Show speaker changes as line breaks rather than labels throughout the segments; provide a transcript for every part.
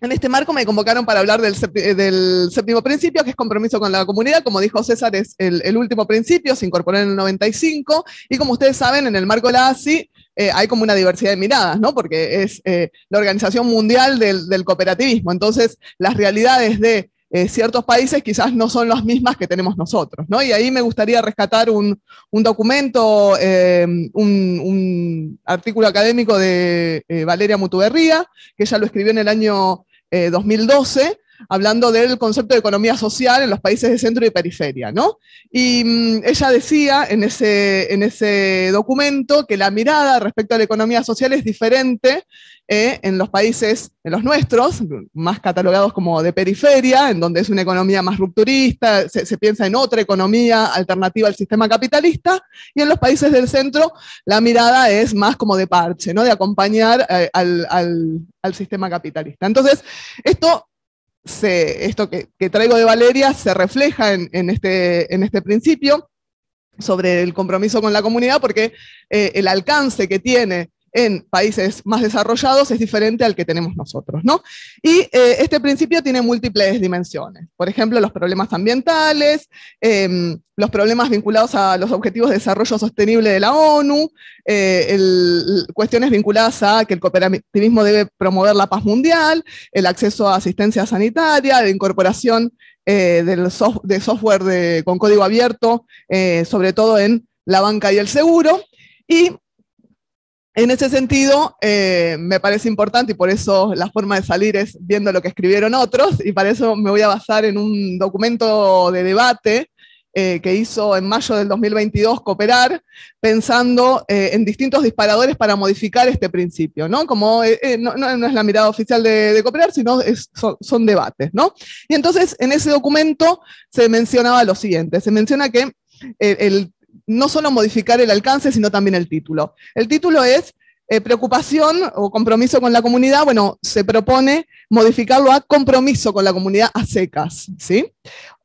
En este marco me convocaron para hablar eh, del, séptimo principio, que es compromiso con la comunidad. Como dijo César, es el, último principio, se incorporó en el 95. Y como ustedes saben, en el marco de la ASI eh, hay como una diversidad de miradas, ¿no? Porque es eh, la Organización Mundial del, Cooperativismo. Entonces, las realidades de ciertos países quizás no son las mismas que tenemos nosotros, ¿no? Y ahí me gustaría rescatar un, documento, un, un, artículo académico de Valeria Mutuberría, que ella lo escribió en el año 2012 eh, hablando del concepto de economía social en los países de centro y periferia, ¿no? Y mm, ella decía en ese, en ese documento que la mirada respecto a la economía social es diferente eh, en los países, en los nuestros, más catalogados como de periferia, en donde es una economía más rupturista, se, piensa en otra economía alternativa al sistema capitalista, y en los países del centro la mirada es más como de parche, ¿no? de acompañar eh, al, al, sistema capitalista. Entonces, esto esto que, traigo de Valeria se refleja en, este, en este principio sobre el compromiso con la comunidad, porque eh, el alcance que tiene en países más desarrollados es diferente al que tenemos nosotros, ¿no? Y eh, este principio tiene múltiples dimensiones. Por ejemplo, los problemas ambientales, em, los problemas vinculados a los objetivos de desarrollo sostenible de la ONU, eh, cuestiones vinculadas a que el cooperativismo debe promover la paz mundial, el acceso a asistencia sanitaria, la incorporación eh, del de software con código abierto, sobre todo en la banca y el seguro. Y en ese sentido, eh, me parece importante y por eso la forma de salir es viendo lo que escribieron otros y para eso me voy a basar en un documento de debate eh, que hizo en mayo del 2022 Cooperar, pensando eh, en distintos disparadores para modificar este principio, ¿no? Como no, es la mirada oficial de, Cooperar, sino son, son, debates, ¿no? Y entonces en ese documento se mencionaba lo siguiente, se menciona que el no solo modificar el alcance, sino también el título. El título es eh, preocupación o compromiso con la comunidad, bueno, se propone modificarlo a compromiso con la comunidad a secas, ¿sí?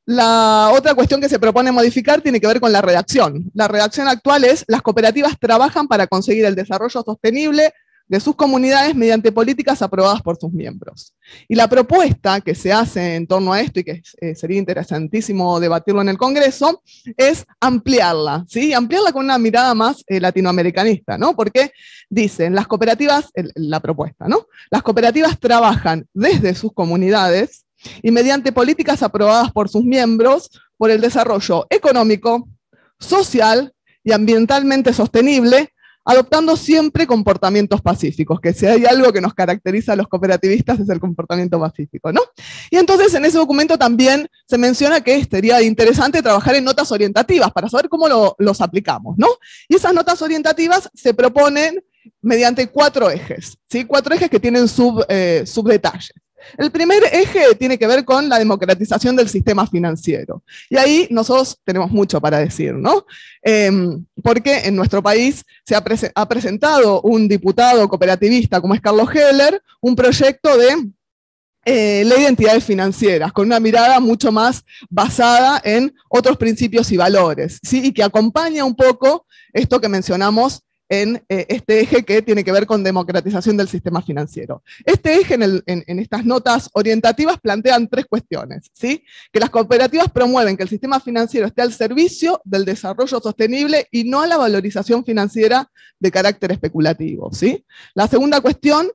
La otra cuestión que se propone modificar tiene que ver con la redacción. La redacción actual es, las cooperativas trabajan para conseguir el desarrollo sostenible de sus comunidades mediante políticas aprobadas por sus miembros. Y la propuesta que se hace en torno a esto y que eh, sería interesantísimo debatirlo en el Congreso es ampliarla, ¿sí? Ampliarla con una mirada más eh, latinoamericanista, ¿no? Porque dicen, las cooperativas, la propuesta, ¿no? Las cooperativas trabajan desde sus comunidades y mediante políticas aprobadas por sus miembros por el desarrollo económico, social y ambientalmente sostenible adoptando siempre comportamientos pacíficos, que si hay algo que nos caracteriza a los cooperativistas es el comportamiento pacífico, ¿no? Y entonces en ese documento también se menciona que sería interesante trabajar en notas orientativas para saber cómo los aplicamos, ¿no? Y esas notas orientativas se proponen mediante cuatro ejes, ¿sí? Cuatro ejes que tienen sub, eh, subdetalles. El primer eje tiene que ver con la democratización del sistema financiero. Y ahí nosotros tenemos mucho para decir, ¿no? Em, porque en nuestro país se ha, presentado un diputado cooperativista como es Carlos Heller, un proyecto de eh, ley de entidades financieras, con una mirada mucho más basada en otros principios y valores, ¿sí? Y que acompaña un poco esto que mencionamos en eh, este eje que tiene que ver con democratización del sistema financiero. Este eje en, en, estas notas orientativas plantean tres cuestiones, ¿sí? que las cooperativas promueven que el sistema financiero esté al servicio del desarrollo sostenible y no a la valorización financiera de carácter especulativo. ¿sí? La segunda cuestión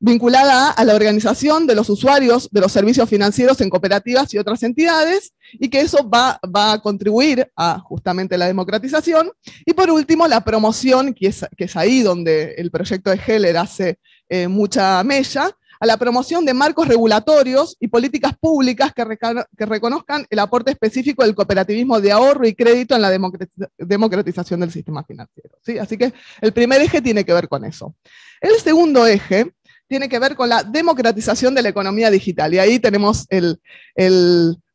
vinculada a la organización de los usuarios de los servicios financieros en cooperativas y otras entidades, y que eso va, a contribuir a justamente la democratización. Y por último, la promoción, que es, ahí donde el proyecto de Heller hace eh, mucha mella, a la promoción de marcos regulatorios y políticas públicas que, que, reconozcan el aporte específico del cooperativismo de ahorro y crédito en la democratización del sistema financiero. ¿sí? Así que el primer eje tiene que ver con eso. El segundo eje tiene que ver con la democratización de la economía digital. Y ahí tenemos el,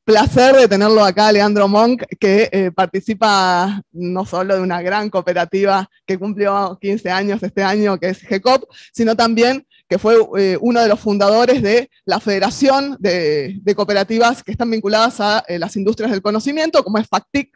placer de tenerlo acá, Leandro Monk, que eh, participa no solo de una gran cooperativa que cumplió 15 años este año, que es GECOP, sino también que fue eh, uno de los fundadores de la Federación de, Cooperativas que están vinculadas a eh, las industrias del conocimiento, como es FACTIC,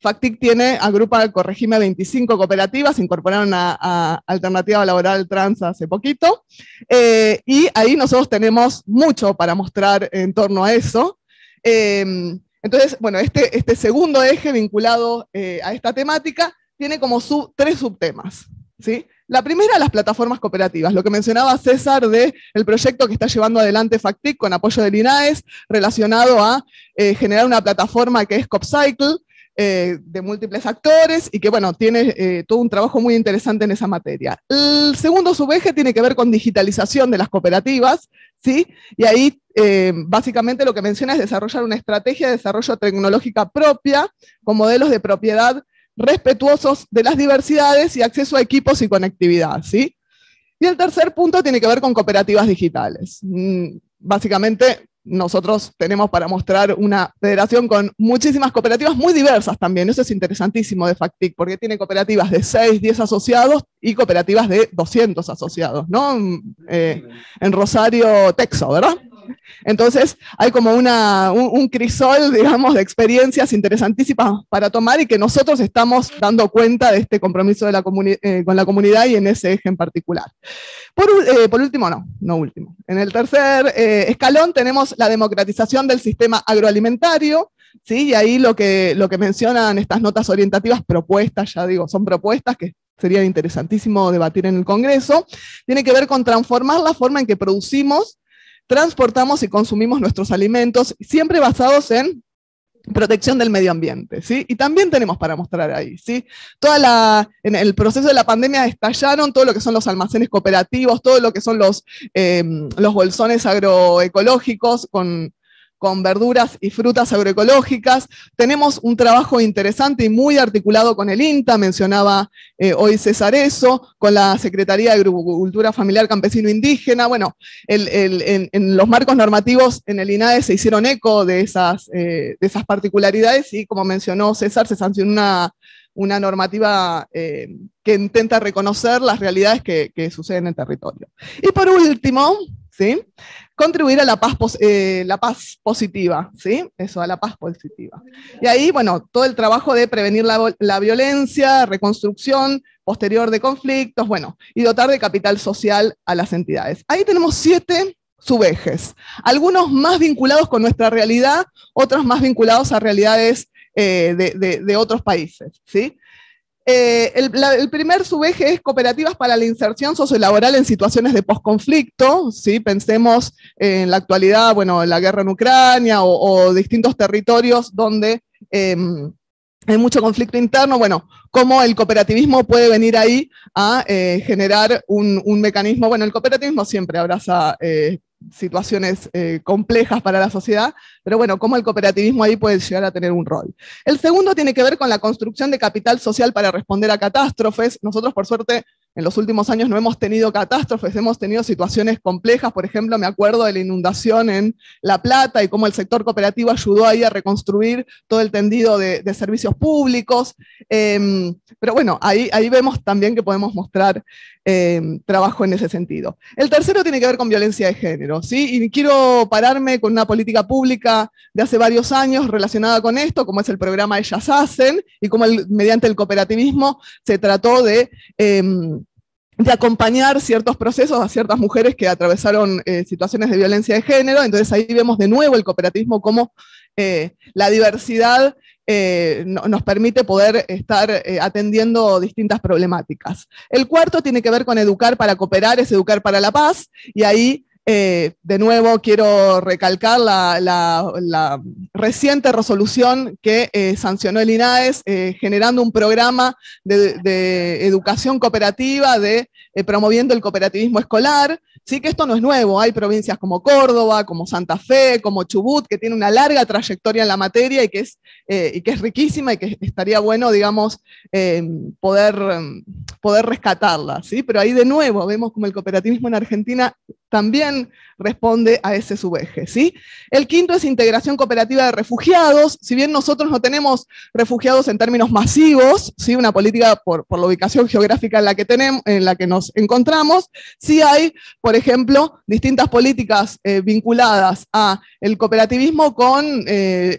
FACTIC tiene, agrupa, corregime, 25 cooperativas, incorporaron a, Alternativa Laboral Trans hace poquito, eh, y ahí nosotros tenemos mucho para mostrar en torno a eso. Em, entonces, bueno, este, este, segundo eje vinculado eh, a esta temática tiene como sub, tres subtemas. ¿sí? La primera, las plataformas cooperativas, lo que mencionaba César de el proyecto que está llevando adelante FACTIC con apoyo del INAES, relacionado a eh, generar una plataforma que es CopCycle, eh, de múltiples actores y que, bueno, tiene eh, todo un trabajo muy interesante en esa materia. El segundo subeje tiene que ver con digitalización de las cooperativas, ¿sí? Y ahí eh, básicamente lo que menciona es desarrollar una estrategia de desarrollo tecnológica propia con modelos de propiedad respetuosos de las diversidades y acceso a equipos y conectividad, ¿sí? Y el tercer punto tiene que ver con cooperativas digitales. Mm, básicamente nosotros tenemos para mostrar una federación con muchísimas cooperativas muy diversas también. Eso es interesantísimo de FACTIC, porque tiene cooperativas de 6, 10 asociados y cooperativas de 200 asociados, ¿no? Mm, eh, en Rosario, Texas, ¿verdad? Entonces hay como un, crisol, digamos, de experiencias interesantísimas para tomar y que nosotros estamos dando cuenta de este compromiso de la eh, con la comunidad y en ese eje en particular. Por, eh, último, no, no último. En el tercer eh, escalón tenemos la democratización del sistema agroalimentario. ¿sí? Y ahí lo que, lo que mencionan estas notas orientativas, propuestas, ya digo, son propuestas que sería interesantísimo debatir en el Congreso, tiene que ver con transformar la forma en que producimos transportamos y consumimos nuestros alimentos, siempre basados en protección del medio ambiente, ¿sí? Y también tenemos para mostrar ahí, ¿sí? Toda la, en el proceso de la pandemia estallaron todo lo que son los almacenes cooperativos, todo lo que son los, em, los bolsones agroecológicos con con verduras y frutas agroecológicas. Tenemos un trabajo interesante y muy articulado con el INTA, mencionaba eh, hoy César eso, con la Secretaría de Agricultura Familiar Campesino Indígena. Bueno, en, los marcos normativos en el INAE se hicieron eco de esas, eh, de esas particularidades y, como mencionó César, se sancionó una, normativa eh, que intenta reconocer las realidades que, que suceden en el territorio. Y por último, Contribuir a la paz, eh, la paz positiva, ¿sí? Eso, a la paz positiva. Y ahí, bueno, todo el trabajo de prevenir la, violencia, reconstrucción posterior de conflictos, bueno, y dotar de capital social a las entidades. Ahí tenemos siete subejes, algunos más vinculados con nuestra realidad, otros más vinculados a realidades eh, de, de, otros países, ¿sí? Eh, el, primer subeje es cooperativas para la inserción sociolaboral en situaciones de posconflicto, ¿sí? pensemos en la actualidad, bueno, la guerra en Ucrania o, distintos territorios donde em, hay mucho conflicto interno, bueno, cómo el cooperativismo puede venir ahí a eh, generar un, un, mecanismo, bueno, el cooperativismo siempre abraza eh, situaciones eh, complejas para la sociedad, pero bueno, cómo el cooperativismo ahí puede llegar a tener un rol. El segundo tiene que ver con la construcción de capital social para responder a catástrofes. Nosotros, por suerte, en los últimos años no hemos tenido catástrofes, hemos tenido situaciones complejas, por ejemplo, me acuerdo de la inundación en La Plata y cómo el sector cooperativo ayudó ahí a reconstruir todo el tendido de, servicios públicos, em, pero bueno, ahí, vemos también que podemos mostrar em, trabajo en ese sentido. El tercero tiene que ver con violencia de género, ¿sí? Y quiero pararme con una política pública de hace varios años relacionada con esto, como es el programa Ellas Hacen, y cómo mediante el cooperativismo se trató de... Em, de acompañar ciertos procesos a ciertas mujeres que atravesaron eh, situaciones de violencia de género. Entonces ahí vemos de nuevo el cooperativismo como eh, la diversidad eh, nos permite poder estar atendiendo distintas problemáticas. El cuarto tiene que ver con educar para cooperar, es educar para la paz, y ahí eh, de nuevo, quiero recalcar la, reciente resolución que eh, sancionó el INAES, eh, generando un programa de, educación cooperativa, de promoviendo el cooperativismo escolar. Sí que esto no es nuevo, hay provincias como Córdoba, como Santa Fe, como Chubut, que tiene una larga trayectoria en la materia y que es, que es riquísima y que estaría bueno, digamos, poder, poder rescatarla. ¿sí? Pero ahí de nuevo vemos como el cooperativismo en Argentina también responde a ese subeje, ¿sí? El quinto es integración cooperativa de refugiados. Si bien nosotros no tenemos refugiados en términos masivos, ¿sí? Una política por, la ubicación geográfica en la, que tenemos, en la que nos encontramos, sí hay, por ejemplo, distintas políticas eh, vinculadas a cooperativismo con eh,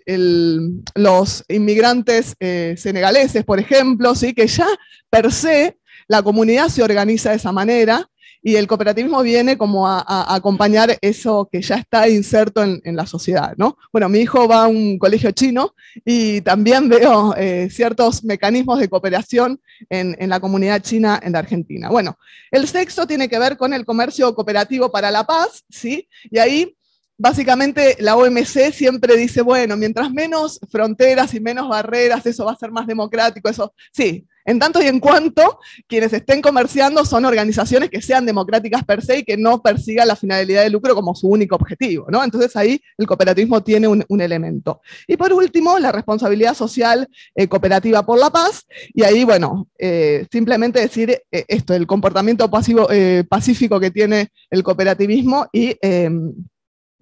los inmigrantes eh, senegaleses, por ejemplo, ¿sí? Que ya per se la comunidad se organiza de esa manera, y el cooperativismo viene como a, acompañar eso que ya está inserto en, la sociedad, ¿no? Bueno, mi hijo va a un colegio chino y también veo eh, ciertos mecanismos de cooperación en, la comunidad china en la Argentina. Bueno, el sexto tiene que ver con el comercio cooperativo para la paz, ¿sí? Y ahí básicamente la OMC siempre dice, bueno, mientras menos fronteras y menos barreras, eso va a ser más democrático, eso sí, en tanto y en cuanto quienes estén comerciando son organizaciones que sean democráticas per se y que no persigan la finalidad de lucro como su único objetivo, ¿no? Entonces ahí el cooperativismo tiene un, elemento. Y por último, la responsabilidad social eh, cooperativa por la paz, y ahí, bueno, eh, simplemente decir eh, esto, el comportamiento pacífico que tiene el cooperativismo y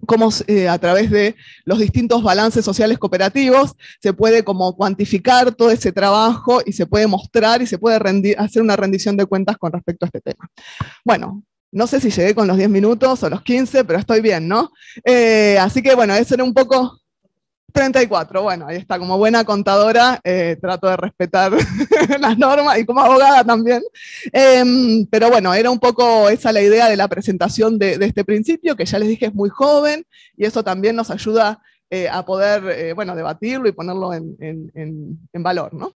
cómo eh, a través de los distintos balances sociales cooperativos se puede como cuantificar todo ese trabajo y se puede mostrar y se puede rendir, hacer una rendición de cuentas con respecto a este tema. Bueno, no sé si llegué con los 10 minutos o los 15, pero estoy bien, ¿no? Eh, así que bueno, eso era un poco 34, bueno, ahí está, como buena contadora, eh, trato de respetar las normas y como abogada también. Em, pero bueno, era un poco esa la idea de la presentación de, este principio, que ya les dije es muy joven y eso también nos ayuda eh, a poder, eh, bueno, debatirlo y ponerlo en valor, ¿no?